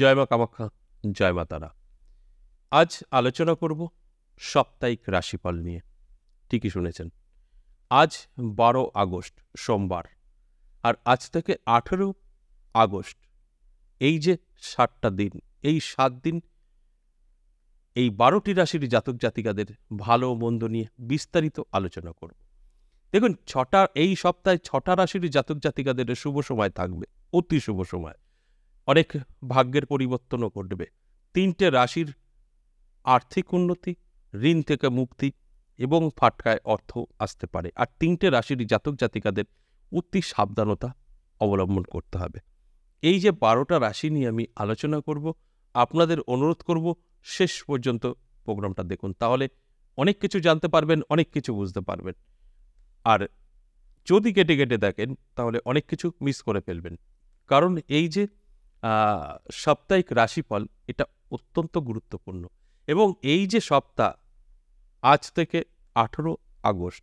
জয় মা কামাখ্যা জয় মা তারা আজ আলোচনা করব সাপ্তাহিক রাশিফল নিয়ে ঠিকই শুনেছেন আজ বারো আগস্ট সোমবার আর আজ থেকে আঠেরো আগস্ট এই যে সাতটা দিন এই সাত দিন এই বারোটি রাশির জাতক জাতিকাদের ভালো মন্দ নিয়ে বিস্তারিত আলোচনা করব দেখুন ছটা এই সপ্তাহে ছটা রাশির জাতক জাতিকাদের শুভ সময় থাকবে অতি শুভ সময় অনেক ভাগ্যের পরিবর্তনও ঘটবে তিনটে রাশির আর্থিক উন্নতি ঋণ থেকে মুক্তি এবং ফাটকায় অর্থ আসতে পারে আর তিনটে রাশির জাতক জাতিকাদের অতি সাবধানতা অবলম্বন করতে হবে এই যে বারোটা রাশি নিয়ে আমি আলোচনা করব আপনাদের অনুরোধ করব শেষ পর্যন্ত প্রোগ্রামটা দেখুন তাহলে অনেক কিছু জানতে পারবেন অনেক কিছু বুঝতে পারবেন আর যদি কেটে কেটে দেখেন তাহলে অনেক কিছু মিস করে ফেলবেন কারণ এই যে সাপ্তাহিক রাশিফল এটা অত্যন্ত গুরুত্বপূর্ণ এবং এই যে সপ্তাহ আজ থেকে আঠেরো আগস্ট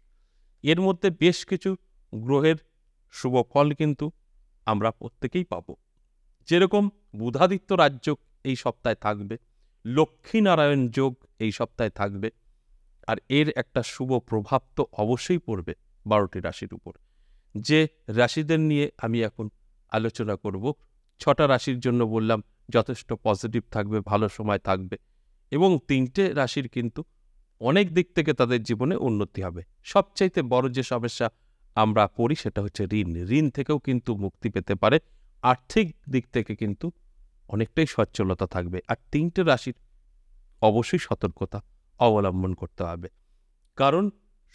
এর মধ্যে বেশ কিছু গ্রহের শুভ ফল কিন্তু আমরা প্রত্যেকেই পাব যেরকম বুধাদিত্য রাজযোগ এই সপ্তাহে থাকবে লক্ষ্মীনারায়ণ যোগ এই সপ্তাহে থাকবে আর এর একটা শুভ প্রভাব তো অবশ্যই পড়বে বারোটি রাশির উপর যে রাশিদের নিয়ে আমি এখন আলোচনা করব ছটা রাশির জন্য বললাম যথেষ্ট পজিটিভ থাকবে ভালো সময় থাকবে এবং তিনটে রাশির কিন্তু অনেক দিক থেকে তাদের জীবনে উন্নতি হবে সবচাইতে বড় যে সমস্যা আমরা পড়ি সেটা হচ্ছে ঋণ ঋণ থেকেও কিন্তু মুক্তি পেতে পারে আর্থিক দিক থেকে কিন্তু অনেকটাই সচ্ছলতা থাকবে আর তিনটে রাশির অবশ্যই সতর্কতা অবলম্বন করতে হবে কারণ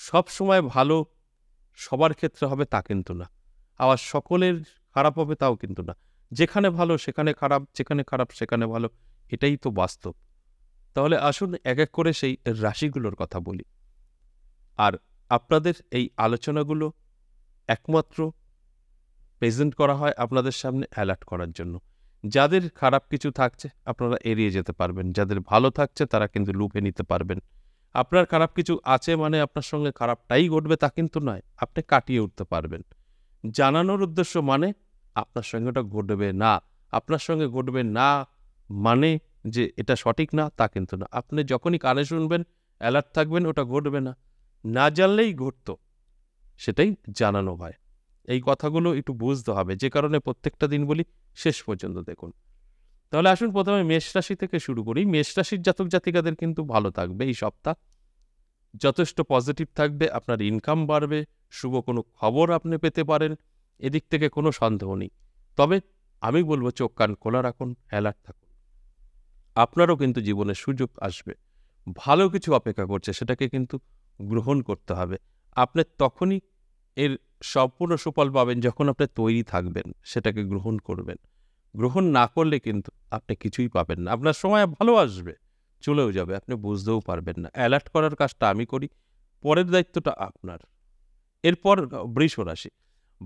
সব সময় ভালো সবার ক্ষেত্রে হবে তা কিন্তু না আবার সকলের খারাপ হবে তাও কিন্তু না যেখানে ভালো সেখানে খারাপ যেখানে খারাপ সেখানে ভালো এটাই তো বাস্তব তাহলে আসুন এক এক করে সেই রাশিগুলোর কথা বলি আর আপনাদের এই আলোচনাগুলো একমাত্র প্রেজেন্ট করা হয় আপনাদের সামনে অ্যালার্ট করার জন্য যাদের খারাপ কিছু থাকছে আপনারা এড়িয়ে যেতে পারবেন যাদের ভালো থাকছে তারা কিন্তু লুপে নিতে পারবেন আপনার খারাপ কিছু আছে মানে আপনার সঙ্গে খারাপটাই ঘটবে তা কিন্তু নয় আপনি কাটিয়ে উঠতে পারবেন জানানোর উদ্দেশ্য মানে আপনার সঙ্গে ওটা ঘটবে না আপনার সঙ্গে ঘটবে না মানে যে এটা সঠিক না তা কিন্তু না আপনি যখনই কানে শুনবেন অ্যালার্ট থাকবেন ওটা ঘটবে না না জানলেই ঘটত সেটাই জানানো হয় এই কথাগুলো একটু বুঝতে হবে যে কারণে প্রত্যেকটা দিন বলি শেষ পর্যন্ত দেখুন তাহলে আসুন প্রথমে মেষ রাশি থেকে শুরু করি মেষ রাশির জাতক জাতিকাদের কিন্তু ভালো থাকবে এই সপ্তাহ যথেষ্ট পজিটিভ থাকবে আপনার ইনকাম বাড়বে শুভ কোনো খবর আপনি পেতে পারেন এদিক থেকে কোনো সন্দেহ নেই তবে আমি বলবো চোখ কান খোলা রাখুন অ্যালার্ট থাকুন আপনারও কিন্তু জীবনে সুযোগ আসবে ভালো কিছু অপেক্ষা করছে সেটাকে কিন্তু গ্রহণ করতে হবে আপনি তখনই এর সম্পূর্ণ সুফল পাবেন যখন আপনি তৈরি থাকবেন সেটাকে গ্রহণ করবেন গ্রহণ না করলে কিন্তু আপনি কিছুই পাবেন না আপনার সময় ভালো আসবে চলেও যাবে আপনি বুঝতেও পারবেন না অ্যালার্ট করার কাজটা আমি করি পরের দায়িত্বটা আপনার এরপর বৃষ রাশি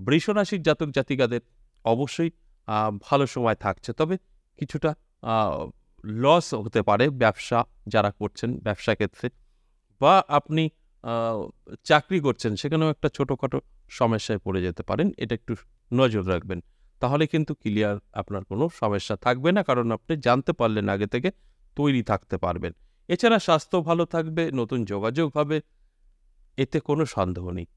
বৃষরাশির জাতক জাতিকাদের অবশ্যই ভালো সময় থাকছে তবে কিছুটা লস হতে পারে ব্যবসা যারা করছেন ব্যবসা ক্ষেত্রে বা আপনি চাকরি করছেন সেখানেও একটা ছোটোখাটো সমস্যায় পড়ে যেতে পারেন এটা একটু নজর রাখবেন তাহলে কিন্তু ক্লিয়ার আপনার কোনো সমস্যা থাকবে না কারণ আপনি জানতে পারলেন আগে থেকে তৈরি থাকতে পারবেন এছাড়া স্বাস্থ্য ভালো থাকবে নতুন যোগাযোগ হবে এতে কোনো সন্দেহ নেই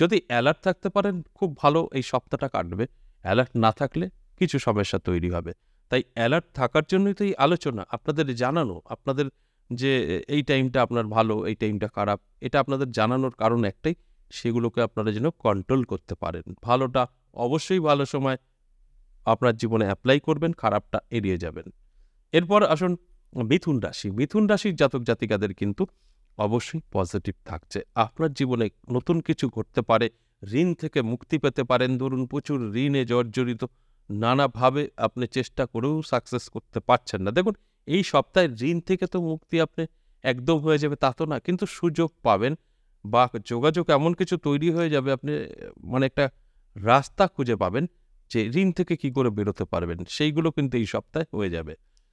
যদি অ্যালার্ট থাকতে পারেন খুব ভালো এই সপ্তাহটা কাটবে অ্যালার্ট না থাকলে কিছু সমস্যা তৈরি হবে তাই অ্যালার্ট থাকার জন্যই তো এই আলোচনা আপনাদের জানানো আপনাদের যে এই টাইমটা আপনার ভালো এই টাইমটা খারাপ এটা আপনাদের জানানোর কারণ একটাই সেগুলোকে আপনারা যেন কন্ট্রোল করতে পারেন ভালোটা অবশ্যই ভালো সময় আপনার জীবনে অ্যাপ্লাই করবেন খারাপটা এড়িয়ে যাবেন এরপর আসুন মিথুন রাশি মিথুন রাশির জাতক জাতিকাদের কিন্তু অবশ্যই পজিটিভ থাকছে আপনার জীবনে নতুন কিছু ঘটতে পারে ঋণ থেকে মুক্তি পেতে পারেন ধরুন প্রচুর ঋণে জর্জরিত নানাভাবে আপনি চেষ্টা করেও সাকসেস করতে পারছেন না দেখুন এই সপ্তাহে ঋণ থেকে তো মুক্তি আপনি একদম হয়ে যাবে তা তো না কিন্তু সুযোগ পাবেন বা যোগাযোগ এমন কিছু তৈরি হয়ে যাবে আপনি মানে একটা রাস্তা খুঁজে পাবেন যে ঋণ থেকে কি করে বেরোতে পারবেন সেইগুলো কিন্তু এই সপ্তাহে হয়ে যাবে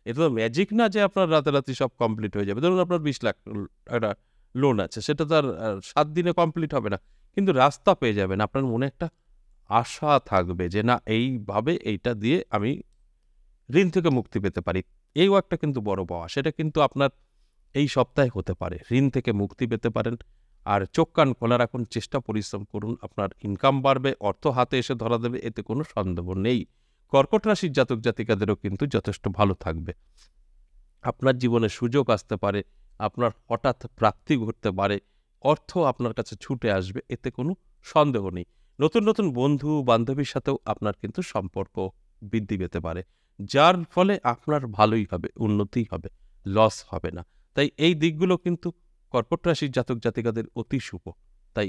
এটা তো ম্যাজিক না যে আপনার রাতারাতি সব কমপ্লিট হয়ে যাবে ধরুন আপনার বিশ লাখ একটা লোন আছে সেটা তো আর সাত দিনে কমপ্লিট হবে না কিন্তু রাস্তা পেয়ে যাবেন আপনার মনে একটা আশা থাকবে যে না এইভাবে এইটা দিয়ে আমি ঋণ থেকে মুক্তি পেতে পারি এই ওয়ার্কটা কিন্তু বড় পাওয়া সেটা কিন্তু আপনার এই সপ্তাহে হতে পারে ঋণ থেকে মুক্তি পেতে পারেন আর চোখ কান খোলা রাখুন চেষ্টা পরিশ্রম করুন আপনার ইনকাম বাড়বে অর্থ হাতে এসে ধরা দেবে এতে কোনো সন্দেহ নেই কর্কট রাশির জাতক জাতিকাদেরও কিন্তু যথেষ্ট ভালো থাকবে আপনার জীবনে সুযোগ আসতে পারে আপনার হঠাৎ প্রাপ্তি ঘটতে পারে অর্থ আপনার কাছে ছুটে আসবে এতে কোনো সন্দেহ নেই নতুন নতুন বন্ধু বান্ধবীর সাথেও আপনার কিন্তু সম্পর্ক বৃদ্ধি পেতে পারে যার ফলে আপনার ভালোই হবে উন্নতি হবে লস হবে না তাই এই দিকগুলো কিন্তু কর্কট রাশির জাতক জাতিকাদের অতি শুভ তাই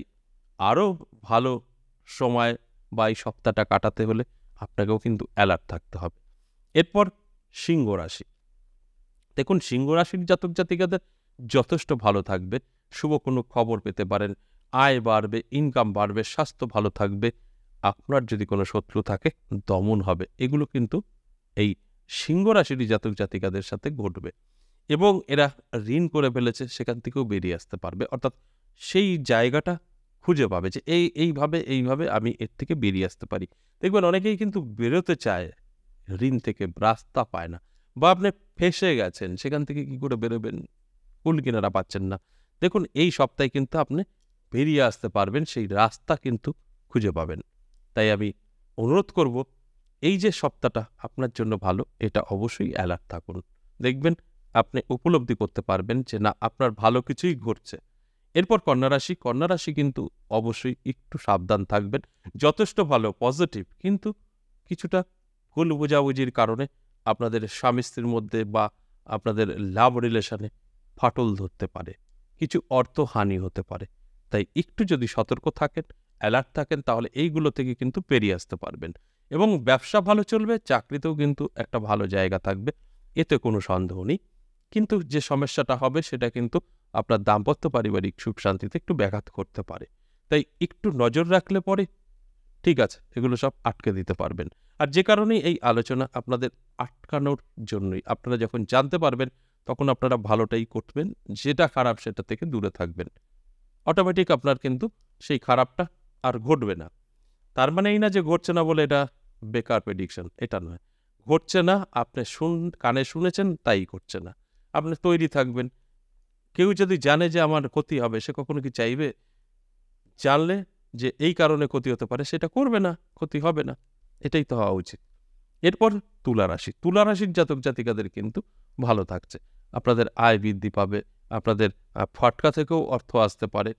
আরও ভালো সময় বা এই সপ্তাহটা কাটাতে হলে আপনাকেও কিন্তু অ্যালার্ট থাকতে হবে এরপর সিংহ রাশি দেখুন সিংহ রাশির জাতক জাতিকাদের যথেষ্ট ভালো থাকবে শুভ কোনো খবর পেতে পারেন আয় বাড়বে ইনকাম বাড়বে স্বাস্থ্য ভালো থাকবে আপনার যদি কোনো শত্রু থাকে দমন হবে এগুলো কিন্তু এই সিংহ রাশির জাতক জাতিকাদের সাথে ঘটবে এবং এরা ঋণ করে ফেলেছে সেখান থেকেও বেরিয়ে আসতে পারবে অর্থাৎ সেই জায়গাটা খুঁজে পাবে যে এই এইভাবে এইভাবে আমি এর থেকে বেরিয়ে আসতে পারি দেখবেন অনেকেই কিন্তু বেরোতে চায় ঋণ থেকে রাস্তা পায় না বা আপনি ফেসে গেছেন সেখান থেকে কি করে বেরোবেন কুল কিনারা পাচ্ছেন না দেখুন এই সপ্তাহে কিন্তু আপনি বেরিয়ে আসতে পারবেন সেই রাস্তা কিন্তু খুঁজে পাবেন তাই আমি অনুরোধ করব এই যে সপ্তাহটা আপনার জন্য ভালো এটা অবশ্যই অ্যালার্ট থাকুন দেখবেন আপনি উপলব্ধি করতে পারবেন যে না আপনার ভালো কিছুই ঘটছে এরপর কন্যারাশি কন্যারাশি কিন্তু অবশ্যই একটু সাবধান থাকবেন যথেষ্ট ভালো পজিটিভ কিন্তু কিছুটা ভুল বোঝাবুঝির কারণে আপনাদের স্বামী স্ত্রীর মধ্যে বা আপনাদের লাভ রিলেশনে ফাটল ধরতে পারে কিছু অর্থহানি হতে পারে তাই একটু যদি সতর্ক থাকেন অ্যালার্ট থাকেন তাহলে এইগুলো থেকে কিন্তু পেরিয়ে আসতে পারবেন এবং ব্যবসা ভালো চলবে চাকরিতেও কিন্তু একটা ভালো জায়গা থাকবে এতে কোনো সন্দেহ নেই কিন্তু যে সমস্যাটা হবে সেটা কিন্তু আপনার দাম্পত্য পারিবারিক সুখ শান্তিতে একটু ব্যাঘাত করতে পারে তাই একটু নজর রাখলে পরে ঠিক আছে এগুলো সব আটকে দিতে পারবেন আর যে কারণেই এই আলোচনা আপনাদের আটকানোর জন্যই আপনারা যখন জানতে পারবেন তখন আপনারা ভালোটাই করবেন যেটা খারাপ সেটা থেকে দূরে থাকবেন অটোমেটিক আপনার কিন্তু সেই খারাপটা আর ঘটবে না তার মানে এই না যে ঘটছে না বলে এটা বেকার প্রেডিকশন এটা নয় ঘটছে না আপনি শুন কানে শুনেছেন তাই ঘটছে না আপনি তৈরি থাকবেন কেউ যদি জানে যে আমার ক্ষতি হবে সে কখনো কি চাইবে জানলে যে এই কারণে ক্ষতি হতে পারে সেটা করবে না ক্ষতি হবে না এটাই তো হওয়া উচিত এরপর তুলা রাশি তুলা রাশির জাতক জাতিকাদের কিন্তু ভালো থাকছে আপনাদের আয় বৃদ্ধি পাবে আপনাদের ফটকা থেকেও অর্থ আসতে পারে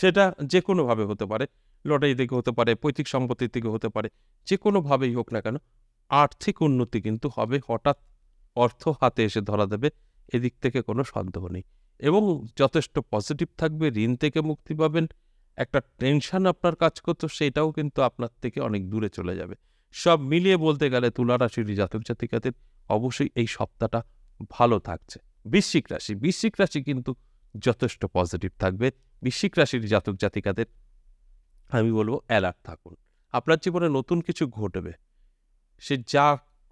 সেটা যে কোনোভাবে হতে পারে লটারি থেকে হতে পারে পৈতৃক সম্পত্তির থেকে হতে পারে যে কোনোভাবেই হোক না কেন আর্থিক উন্নতি কিন্তু হবে হঠাৎ অর্থ হাতে এসে ধরা দেবে এদিক থেকে কোনো সন্দেহ নেই এবং যথেষ্ট পজিটিভ থাকবে ঋণ থেকে মুক্তি পাবেন একটা টেনশন আপনার কাজ করতো সেটাও কিন্তু আপনার থেকে অনেক দূরে চলে যাবে সব মিলিয়ে বলতে গেলে তুলারাশির জাতক জাতিকাদের অবশ্যই এই সপ্তাহটা ভালো থাকছে বৃশ্চিক রাশি বৃশ্চিক রাশি কিন্তু যথেষ্ট পজিটিভ থাকবে বৃশ্চিক রাশির জাতক জাতিকাদের আমি বলবো অ্যালার্ট থাকুন আপনার জীবনে নতুন কিছু ঘটবে সে যা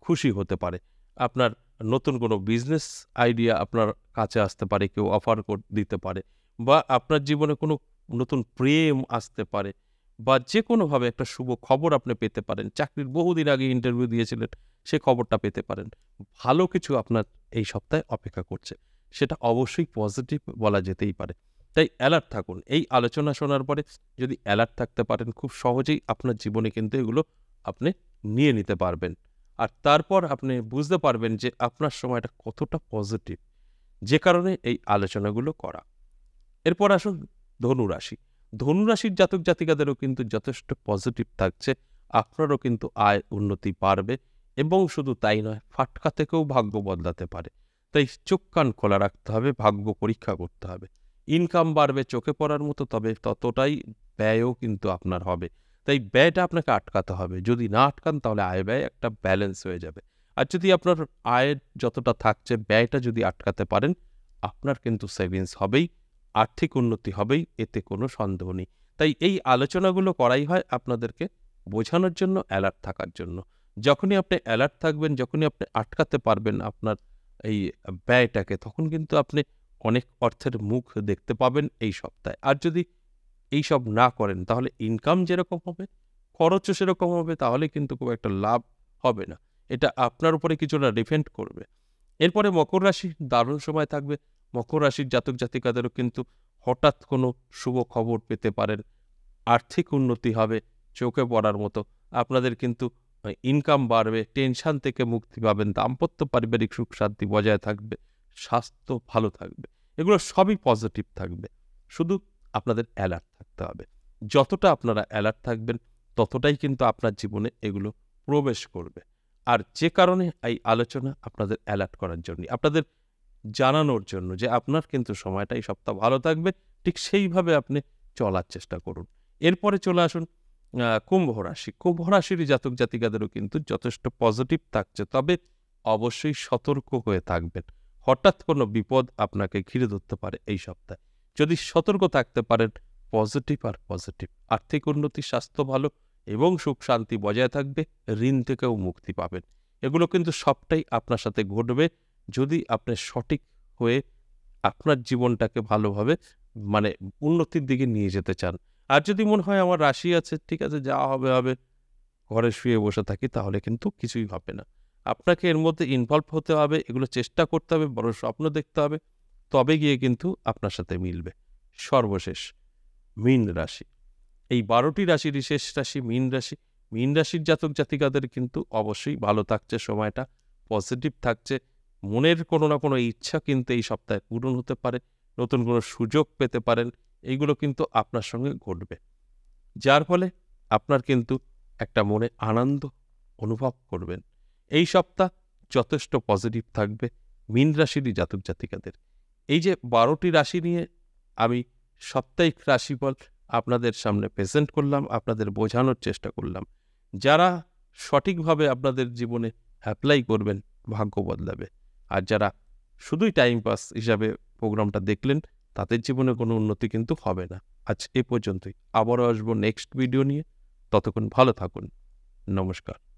খুশি হতে পারে আপনার নতুন কোনো বিজনেস আইডিয়া আপনার কাছে আসতে পারে কেউ অফার দিতে পারে বা আপনার জীবনে কোনো নতুন প্রেম আসতে পারে বা যে কোনোভাবে একটা শুভ খবর আপনি পেতে পারেন চাকরির বহুদিন আগে ইন্টারভিউ দিয়েছিলেন সে খবরটা পেতে পারেন ভালো কিছু আপনার এই সপ্তাহে অপেক্ষা করছে সেটা অবশ্যই পজিটিভ বলা যেতেই পারে তাই অ্যালার্ট থাকুন এই আলোচনা শোনার পরে যদি অ্যালার্ট থাকতে পারেন খুব সহজেই আপনার জীবনে কিন্তু এগুলো আপনি নিয়ে নিতে পারবেন আর তারপর আপনি বুঝতে পারবেন যে আপনার সময়টা কতটা পজিটিভ যে কারণে এই আলোচনাগুলো করা এরপর আসুন ধনুরাশি ধনুরাশির জাতক জাতিকাদেরও কিন্তু যথেষ্ট পজিটিভ থাকছে আপনারও কিন্তু আয় উন্নতি বাড়বে এবং শুধু তাই নয় ফাটকা থেকেও ভাগ্য বদলাতে পারে তাই চোখ কান খোলা রাখতে হবে ভাগ্য পরীক্ষা করতে হবে ইনকাম বাড়বে চোখে পড়ার মতো তবে ততটাই ব্যয়ও কিন্তু আপনার হবে তাই ব্যয়টা আপনাকে আটকাতে হবে যদি না আটকান তাহলে আয় ব্যয় একটা ব্যালেন্স হয়ে যাবে আর যদি আপনার আয়ের যতটা থাকছে ব্যয়টা যদি আটকাতে পারেন আপনার কিন্তু সেভিংস হবেই আর্থিক উন্নতি হবেই এতে কোনো সন্দেহ নেই তাই এই আলোচনাগুলো করাই হয় আপনাদেরকে বোঝানোর জন্য অ্যালার্ট থাকার জন্য যখনই আপনি অ্যালার্ট থাকবেন যখনই আপনি আটকাতে পারবেন আপনার এই ব্যয়টাকে তখন কিন্তু আপনি অনেক অর্থের মুখ দেখতে পাবেন এই সপ্তাহে আর যদি এই সব না করেন তাহলে ইনকাম যেরকম হবে খরচও সেরকম হবে তাহলে কিন্তু খুব একটা লাভ হবে না এটা আপনার উপরে কিছুটা ডিফেন্ড করবে এরপরে মকর রাশি দারুণ সময় থাকবে মকর রাশির জাতক জাতিকাদেরও কিন্তু হঠাৎ কোনো শুভ খবর পেতে পারেন আর্থিক উন্নতি হবে চোখে পড়ার মতো আপনাদের কিন্তু ইনকাম বাড়বে টেনশান থেকে মুক্তি পাবেন দাম্পত্য পারিবারিক সুখ শান্তি বজায় থাকবে স্বাস্থ্য ভালো থাকবে এগুলো সবই পজিটিভ থাকবে শুধু আপনাদের অ্যালার্ট থাকতে হবে যতটা আপনারা অ্যালার্ট থাকবেন ততটাই কিন্তু আপনার জীবনে এগুলো প্রবেশ করবে আর যে কারণে এই আলোচনা আপনাদের অ্যালার্ট করার জন্য আপনাদের জানানোর জন্য যে আপনার কিন্তু সময়টা এই সপ্তাহ ভালো থাকবে ঠিক সেইভাবে আপনি চলার চেষ্টা করুন এরপরে চলে আসুন কুম্ভ রাশি কুম্ভ রাশির জাতক জাতিকাদেরও কিন্তু যথেষ্ট পজিটিভ থাকছে তবে অবশ্যই সতর্ক হয়ে থাকবেন হঠাৎ কোনো বিপদ আপনাকে ঘিরে ধরতে পারে এই সপ্তাহে যদি সতর্ক থাকতে পারেন পজিটিভ আর পজিটিভ আর্থিক উন্নতি স্বাস্থ্য ভালো এবং সুখ শান্তি বজায় থাকবে ঋণ থেকেও মুক্তি পাবেন এগুলো কিন্তু সবটাই আপনার সাথে ঘটবে যদি আপনি সঠিক হয়ে আপনার জীবনটাকে ভালোভাবে মানে উন্নতির দিকে নিয়ে যেতে চান আর যদি মনে হয় আমার রাশি আছে ঠিক আছে যা হবে হবে ঘরে শুয়ে বসে থাকি তাহলে কিন্তু কিছুই হবে না আপনাকে এর মধ্যে ইনভলভ হতে হবে এগুলো চেষ্টা করতে হবে বড় স্বপ্ন দেখতে হবে তবে গিয়ে কিন্তু আপনার সাথে মিলবে সর্বশেষ মীন রাশি এই বারোটি রাশিরই শেষ রাশি মীন রাশি মীন রাশির জাতক জাতিকাদের কিন্তু অবশ্যই ভালো থাকছে সময়টা পজিটিভ থাকছে মনের কোনো না কোনো ইচ্ছা কিন্তু এই সপ্তাহে পূরণ হতে পারে নতুন কোনো সুযোগ পেতে পারেন এইগুলো কিন্তু আপনার সঙ্গে ঘটবে যার ফলে আপনার কিন্তু একটা মনে আনন্দ অনুভব করবেন এই সপ্তাহ যথেষ্ট পজিটিভ থাকবে মীন রাশিরই জাতক জাতিকাদের এই যে বারোটি রাশি নিয়ে আমি সাপ্তাহিক রাশিফল আপনাদের সামনে প্রেজেন্ট করলাম আপনাদের বোঝানোর চেষ্টা করলাম যারা সঠিকভাবে আপনাদের জীবনে অ্যাপ্লাই করবেন ভাগ্য বদলাবে আর যারা শুধুই টাইম পাস হিসাবে প্রোগ্রামটা দেখলেন তাদের জীবনে কোনো উন্নতি কিন্তু হবে না আজ এ পর্যন্তই আবারও আসবো নেক্সট ভিডিও নিয়ে ততক্ষণ ভালো থাকুন নমস্কার